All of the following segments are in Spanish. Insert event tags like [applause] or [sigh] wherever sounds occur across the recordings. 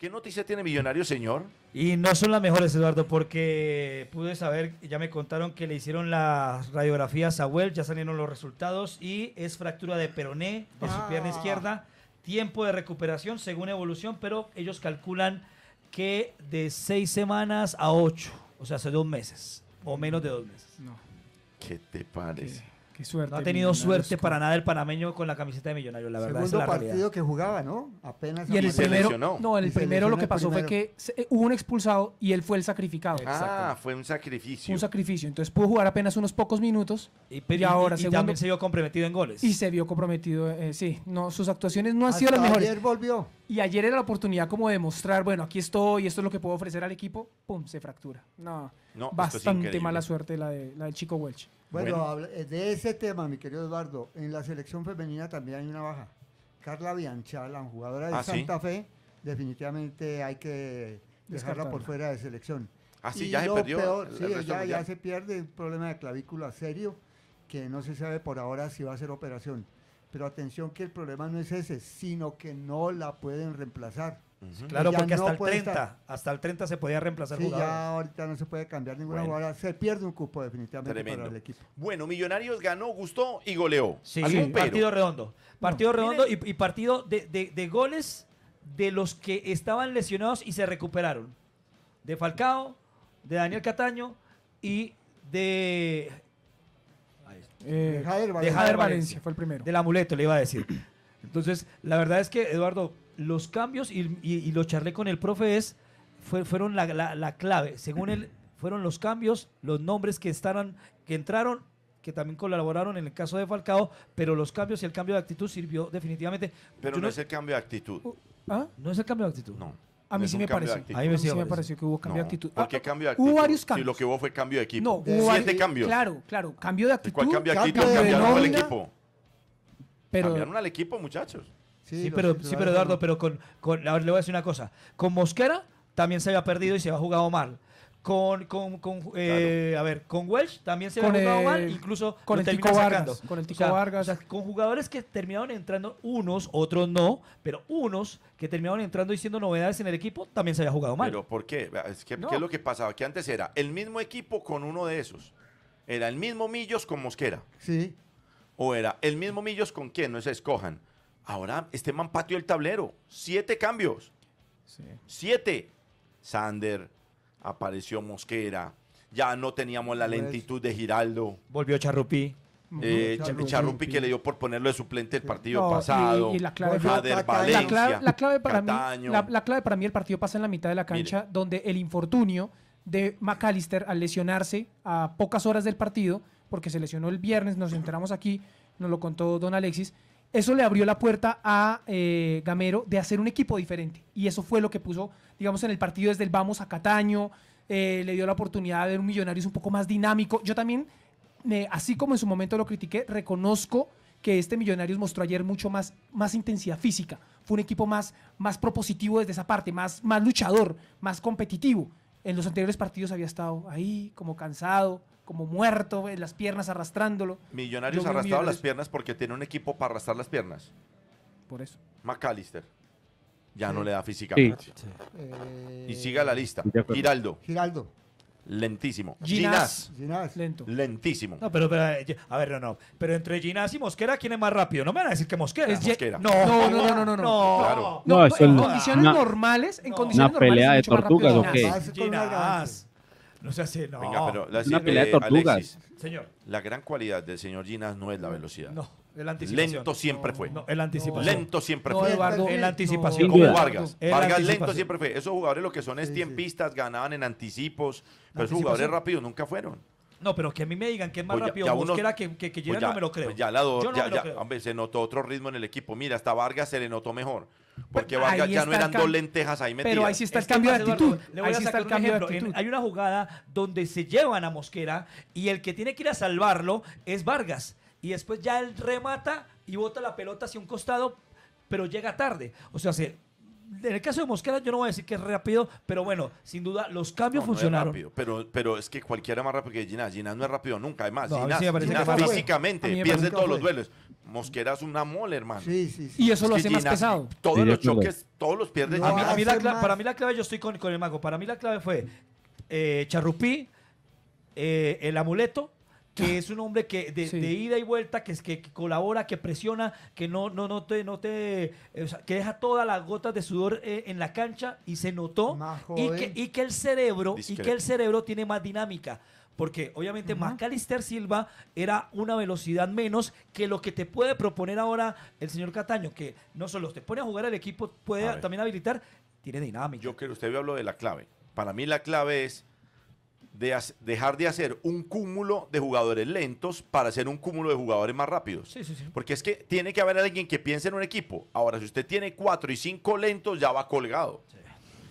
¿Qué noticia tiene Millonario, señor? Y no son las mejores, Eduardo, porque pude saber, ya me contaron que le hicieron las radiografías a Well, ya salieron los resultados y es fractura de peroné de su pierna ah. izquierda. Tiempo de recuperación según evolución, pero ellos calculan que de seis semanas a ocho, o sea, hace dos meses o menos de dos meses. ¿Qué te parece? No ha tenido suerte para nada el panameño con la camiseta de millonario, la verdad. Segundo es la partido que jugaba, ¿no? Apenas. Y el no, en el primero lo que pasó fue que eh, hubo un expulsado y él fue el sacrificado. Ah, fue un sacrificio. Un sacrificio. Entonces pudo jugar apenas unos pocos minutos y, ahora también se vio comprometido en goles. Y se vio comprometido, eh, sí. No, sus actuaciones no han sido las mejores. Ayer volvió. Y ayer era la oportunidad como de mostrar, bueno, aquí estoy, esto es lo que puedo ofrecer al equipo. Pum, se fractura. No, no bastante mala suerte la, de, la del chico Welch. Bueno, eh, de ese tema, mi querido Eduardo, en la selección femenina también hay una baja. Carla Bianchala, jugadora de ah, Santa Fe, definitivamente hay que dejarla por fuera de selección. Ah, sí, ya se perdió. sí, ya se pierde un problema de clavícula serio que no se sabe por ahora si va a ser operación. Pero atención que el problema no es ese, sino que no la pueden reemplazar. Claro, porque hasta el 30, hasta el 30 se podía reemplazar sí, Ya ahorita no se puede cambiar ninguna jugada, se pierde un cupo definitivamente para el equipo. Bueno, Millonarios ganó, gustó y goleó. Sí, partido redondo. Partido redondo y, partido de, goles de los que estaban lesionados y se recuperaron. De Falcao, de Daniel Cataño y de eh, de Jader Valencia. fue el primero. Del amuleto, le iba a decir. Entonces, la verdad es que, Eduardo, los cambios, y, y, lo charlé con el profe, es, fueron la, la, clave. Según él, fueron los cambios, los nombres que, estaban que entraron que también colaboraron en el caso de Falcao, pero los cambios y el cambio de actitud sirvió definitivamente. Pero no, es el cambio de actitud. Uh, ¿Ah? No es el cambio de actitud. No. A mí, sí, me pareció. A mí sí me pareció. que hubo cambio de actitud. ¿Por qué ah, cambio de actitud? Hubo varios cambios. Si lo que hubo fue cambio de equipo. No, hubo Siete cambios. Claro, claro. Cambio de actitud. ¿Cuál cambio de actitud? cambiaron al equipo. cambiaron al equipo, muchachos. Sí, pero, sí, pero Eduardo, pero con, con, le voy a decir una cosa. Con Mosquera también se había perdido y se había jugado mal. Con, eh, a ver, con Welsh también se había jugado mal, incluso con el Tico Vargas. Con el Tico Vargas. con jugadores que terminaron entrando unos, otros no, pero unos que terminaron entrando y siendo novedades en el equipo, también se había jugado mal. Pero ¿por qué? ¿Qué es lo que pasaba? Que antes era el mismo equipo con uno de esos. Era el mismo Millos con Mosquera. Sí. O era el mismo Millos con quién, no se escojan Ahora, este man patio el tablero. Siete cambios. Siete. Sander, apareció Mosquera. Ya no teníamos la pues, lentitud de Giraldo. Volvió Charrupi, eh, Charrupi que le dio por ponerlo de suplente el partido pasado. Y, la, clave la, clave, para mí, la, clave para mí el partido pasa en la mitad de la cancha, donde el infortunio de McAllister al lesionarse a pocas horas del partido, porque se lesionó el viernes, nos enteramos aquí, nos lo contó Don Alexis, eso le abrió la puerta a eh, Gamero de hacer un equipo diferente. Y eso fue lo que puso, digamos, en el partido desde el Vamos a Cataño. Eh, le dio la oportunidad de ver un Millonarios un poco más dinámico. Yo también, así como en su momento lo critiqué, reconozco que este Millonarios mostró ayer mucho más, más intensidad física. Fue un equipo más, más propositivo desde esa parte, más, más luchador, más competitivo. En los anteriores partidos había estado ahí, como cansado, como muerto eh, las piernas arrastrándolo. Millonarios arrastrado las piernas porque tiene un equipo para arrastrar las piernas. Por eso. McAllister. Ya no le da física. Y siga la lista. Giraldo. Giraldo. Lentísimo. Ginás. Ginás. Lento. Lentísimo. No, pero, eh, a ver, no, no. Pero entre Ginás y Mosquera, ¿quién es más rápido? No me van a decir que Mosquera. Es Mosquera. No, no, no, no, no. No, no, en condiciones normales, en condiciones una Pelea de tortugas o qué? Ah, Ginás. No se hace, no. Venga, pero la, una pelea de tortugas. señor. La gran cualidad del señor Ginas no es la velocidad. No. El anticipación. Lento siempre fue. el Lento siempre fue. el anticipación. Como Vargas. Vargas lento siempre fue. Esos jugadores lo que son es tiempistas, ganaban en anticipos, pero esos jugadores rápidos nunca fueron. No, pero que a mí me digan que es más pues rápido ya uno, que, que, que pues no me lo creo. Pues ya, la ya, ya se notó otro ritmo en el equipo. Mira, hasta Vargas se le notó mejor. Porque Vargas ya no eran dos lentejas ahí metidas. Pero ahí sí está el cambio de actitud. le voy ahí a sí está el cambio de actitud. hay una jugada donde se llevan a Mosquera y el que tiene que ir a salvarlo es Vargas. Y después ya él remata y bota la pelota hacia un costado, pero llega tarde. O sea, se en el caso de Mosquera, yo no voy a decir que es rápido, pero bueno, sin duda, los cambios funcionaron. rápido, pero, pero es que cualquiera más rápido que Ginás. Ginás no es rápido nunca, además. Ginás, físicamente pierde todos los duelos. Mosquera es una mole, hermano. Sí, sí, sí. Y eso lo hace más pesado. Todos los choques, todos los pierde para mí la clave, yo estoy con, con el mago, para mí la clave fue eh, Charrupí, eh, el amuleto que ah. es un hombre que de, ida y vuelta, que, es que colabora, que presiona, que no, no, no te, eh, que deja todas las gotas de sudor eh, en la cancha y se notó y, que, y que, el cerebro y que el cerebro tiene más dinámica. Porque obviamente Macalister Silva era una velocidad menos que lo que te puede proponer ahora el señor Cataño, que no solo te pone a jugar el equipo, puede también habilitar, tiene dinámica. Yo creo, usted habló de la clave. Para mí la clave es de dejar de hacer un cúmulo de jugadores lentos para hacer un cúmulo de jugadores más rápidos. Sí, sí, sí. Porque es que tiene que haber alguien que piense en un equipo. Ahora, si usted tiene cuatro y cinco lentos, ya va colgado.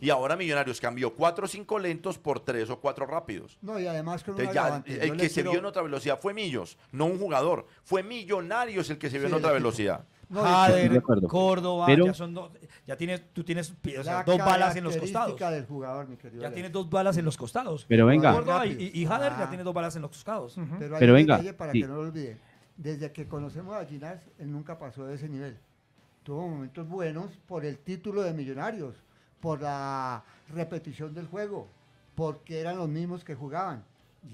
Y ahora Millonarios cambió cuatro o cinco lentos por tres o cuatro rápidos. No, y además con Entonces, ya, El que se vio en otra velocidad fue Millos, no un jugador. Fue Millonarios el que se vio en otra velocidad. [laughs] No, Jader, ah, Córdoba, ya son dos, ya tienes, tú tienes dos balas en los costados. ya tienes dos balas en los costados. Pero venga. y, Jader ya tiene dos balas en los costados. Pero, venga. para que no lo olvide. Desde que conocemos a Ginás, él nunca pasó de ese nivel. Tuvo momentos buenos por el título de Millonarios por la repetición del juego, porque eran los mismos que jugaban.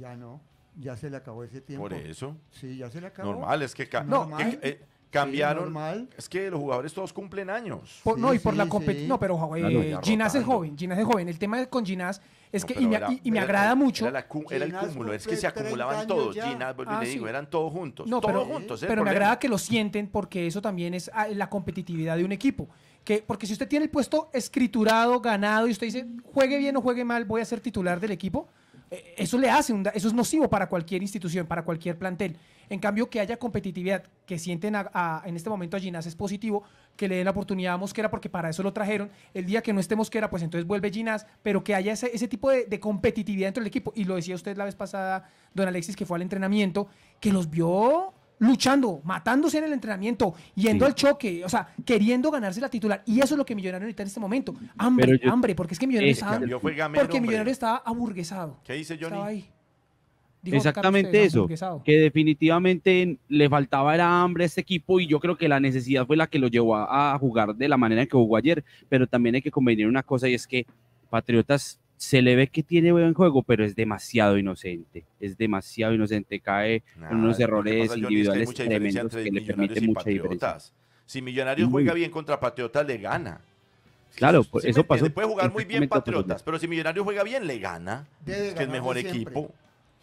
Ya no, ya se le acabó ese tiempo. Por eso. Sí, ya se le acabó. Normal, es que, eh, cambiaron. Es que los jugadores todos cumplen años. no, y por la competición. No, pero eh, ah, Ginás es joven, Ginás es joven. El tema con Ginás es que, y, me, y, me agrada mucho. Era, el cúmulo, es que se acumulaban todos. Ginas, ah, le digo, eran todos juntos. pero, juntos. ¿eh? Pero me agrada que lo sienten porque eso también es ah, la competitividad de un equipo. Que, porque si usted tiene el puesto escriturado, ganado, y usted dice, juegue bien o juegue mal, voy a ser titular del equipo, eh, eso le hace, eso es nocivo para cualquier institución, para cualquier plantel. En cambio, que haya competitividad, que sienten en este momento a Ginás es positivo, que le den la oportunidad a Mosquera, porque para eso lo trajeron. El día que no esté Mosquera, pues entonces vuelve Ginás, pero que haya ese, tipo de, de, competitividad dentro del equipo. Y lo decía usted la vez pasada, don Alexis, que fue al entrenamiento, que los vio luchando, matándose en el entrenamiento, yendo al choque, o sea, queriendo ganarse la titular. Y eso es lo que Millonario necesita en este momento. Hambre, hambre, porque es que Millonario, eh, estaba, porque millonario estaba aburguesado. ¿Qué dice Johnny? Exactamente eso, que definitivamente le faltaba era hambre a este equipo y yo creo que la necesidad fue la que lo llevó a, jugar de la manera en que jugó ayer, pero también hay que convenir una cosa y es que Patriotas se le ve que tiene buen juego, pero es demasiado inocente. Es demasiado inocente. Cae en unos errores individuales le permiten mucha patriotas Si Millonarios juega bien contra Patriotas, le gana. Claro, eso, pasó. Puede jugar muy bien Patriotas, pero si Millonarios juega bien, le gana. es que es mejor equipo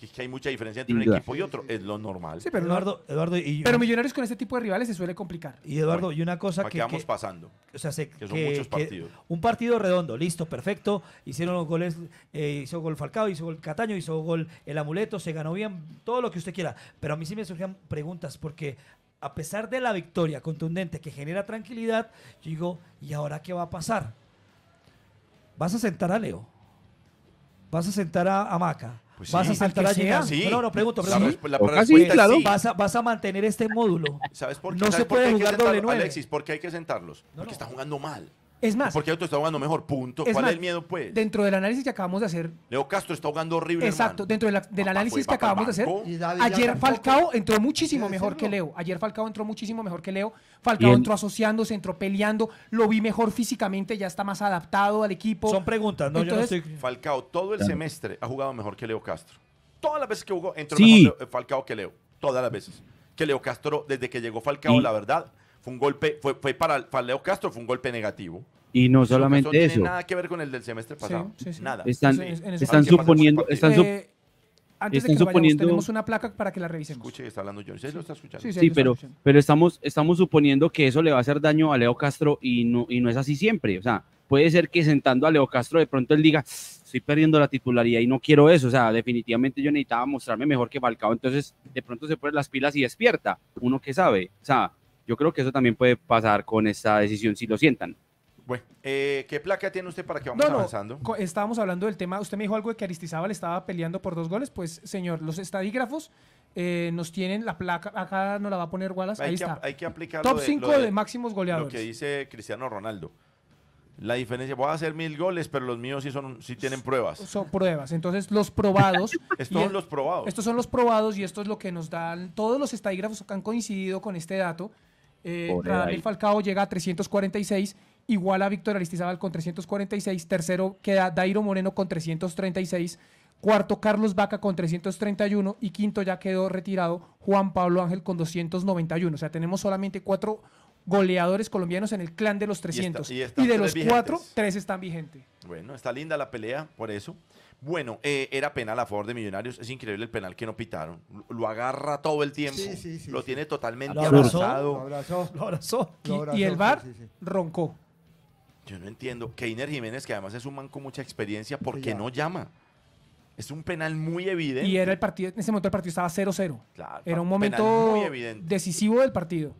que hay mucha diferencia entre un equipo y otro, es lo normal. Sí, pero Eduardo, Pero Millonarios con este tipo de rivales se suele complicar. Y Eduardo, y una cosa que, vamos pasando. o sea, sé que son muchos partidos. Un partido redondo, listo, perfecto. Hicieron los goles, eh, hizo gol Falcao, hizo gol Cataño, hizo gol el amuleto, se ganó bien, todo lo que usted quiera. Pero a mí sí me surgían preguntas porque a pesar de la victoria contundente que genera tranquilidad, yo digo, ¿y ahora qué va a pasar? ¿Vas a sentar a Leo? ¿Vas a sentar a, a Maca? Pues ¿Vas a saltar allí Sí. No, no, pregunto. pregunto. La, claro. ¿Vas, a, ¿Vas, a, mantener este módulo. ¿Sabes por qué? No se puede jugar doble 9. Alexis, ¿por qué hay que sentarlos? porque no. está jugando mal. Es más. Porque otro está jugando mejor, punto. ¿Cuál es el miedo, pues? Dentro del análisis que acabamos de hacer. Leo Castro está jugando horrible. Exacto, dentro del análisis que acabamos de hacer. Ayer Falcao entró muchísimo mejor que Leo. Ayer Falcao entró muchísimo mejor que Leo. Falcao entró asociándose, entró peleando. Lo vi mejor físicamente, ya está más adaptado al equipo. Son preguntas, ¿no? Yo no estoy... Falcao todo el semestre ha jugado mejor que Leo Castro. Todas las veces que jugó, entró mejor eh, Falcao que Leo. Todas las veces. Que Leo Castro, desde que llegó Falcao, la verdad, fue un golpe, fue, para Leo Castro, fue un golpe negativo. Y no solamente eso. No tiene nada que ver con el del semestre pasado. Nada. Están, están suponiendo. Están eh, antes de que suponiendo, vayamos, tenemos una placa para que la revisemos. Sí, pero, pero estamos, estamos suponiendo que eso le va a hacer daño a Leo Castro y no, y no es así siempre. O sea, puede ser que sentando a Leo Castro de pronto él diga, estoy perdiendo la titularidad y no quiero eso. O sea, definitivamente yo necesitaba mostrarme mejor que Balcao. Entonces, de pronto se pone las pilas y despierta. Uno que sabe. O sea, yo creo que eso también puede pasar con esta decisión si lo sientan. Bueno, eh, ¿qué placa tiene usted para que vamos avanzando? Estábamos hablando del tema, usted me dijo algo de que Aristizábal estaba peleando por dos goles, pues señor, los estadígrafos eh, nos tienen la placa, acá nos la va a poner Wallace, hay que, está. Hay que aplicar Top 5 de, máximos goleadores. Lo que dice Cristiano Ronaldo. La diferencia, voy a hacer mil goles, pero los míos sí, son, sí tienen pruebas. Son pruebas. Entonces, los probados. [laughs] estos son los probados. Estos son los probados y esto es lo que nos dan. Todos los estadígrafos que han coincidido con este dato. Eh, Falcao llega a 346 igual a Víctor Aristizábal con 346, tercero queda Dairo Moreno con 336, cuarto Carlos Vaca con 331 y quinto ya quedó retirado Juan Pablo Ángel con 291. O sea, tenemos solamente cuatro goleadores colombianos en el clan de los 300. Y, de los cuatro, tres están vigentes. Bueno, está linda la pelea por eso. Bueno, eh, era penal a favor de Millonarios. Es increíble el penal que no pitaron. Lo agarra todo el tiempo. lo tiene totalmente abrazado. Lo abrazó. Y, el bar roncó. Yo no entiendo. Keiner Jiménez, que además es un man con mucha experiencia, ¿por qué no llama? Es un penal muy evidente. Y era el partido, en ese momento el partido estaba 0-0. era un momento decisivo del partido.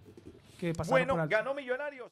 Que bueno, ganó Millonarios.